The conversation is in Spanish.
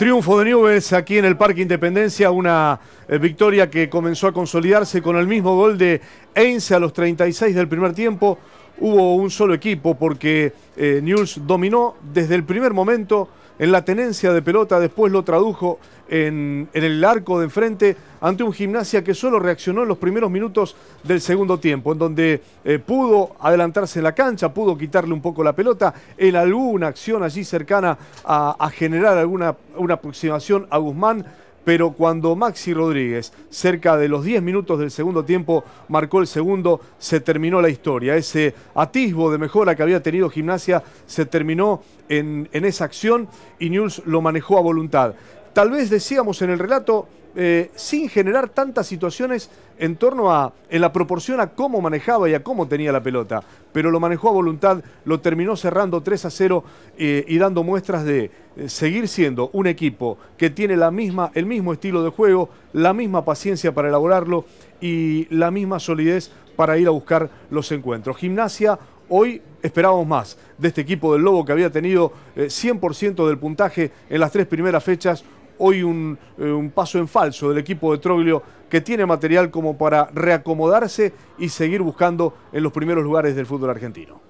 Triunfo de Newell's aquí en el Parque Independencia, una eh, victoria que comenzó a consolidarse con el mismo gol de Ense a los 36 del primer tiempo. Hubo un solo equipo porque eh, dominó desde el primer momento en la tenencia de pelota, después lo tradujo en, el arco de enfrente ante un gimnasia que solo reaccionó en los primeros minutos del segundo tiempo, en donde eh, pudo adelantarse en la cancha, pudo quitarle un poco la pelota, en alguna acción allí cercana a, generar alguna una aproximación a Guzmán pero cuando Maxi Rodríguez, cerca de los 10 minutos del segundo tiempo, marcó el segundo, se terminó la historia. Ese atisbo de mejora que había tenido Gimnasia se terminó en, esa acción y News lo manejó a voluntad. Tal vez decíamos en el relato, eh, sin generar tantas situaciones en torno a, en la proporción a cómo manejaba y a cómo tenía la pelota. Pero lo manejó a voluntad, lo terminó cerrando 3 a 0 eh, y dando muestras de eh, seguir siendo un equipo que tiene la misma, el mismo estilo de juego, la misma paciencia para elaborarlo y la misma solidez para ir a buscar los encuentros. Gimnasia hoy esperábamos más de este equipo del Lobo que había tenido 100% del puntaje en las tres primeras fechas hoy eh, un, paso en falso del equipo de Troglio que tiene material como para reacomodarse y seguir buscando en los primeros lugares del fútbol argentino.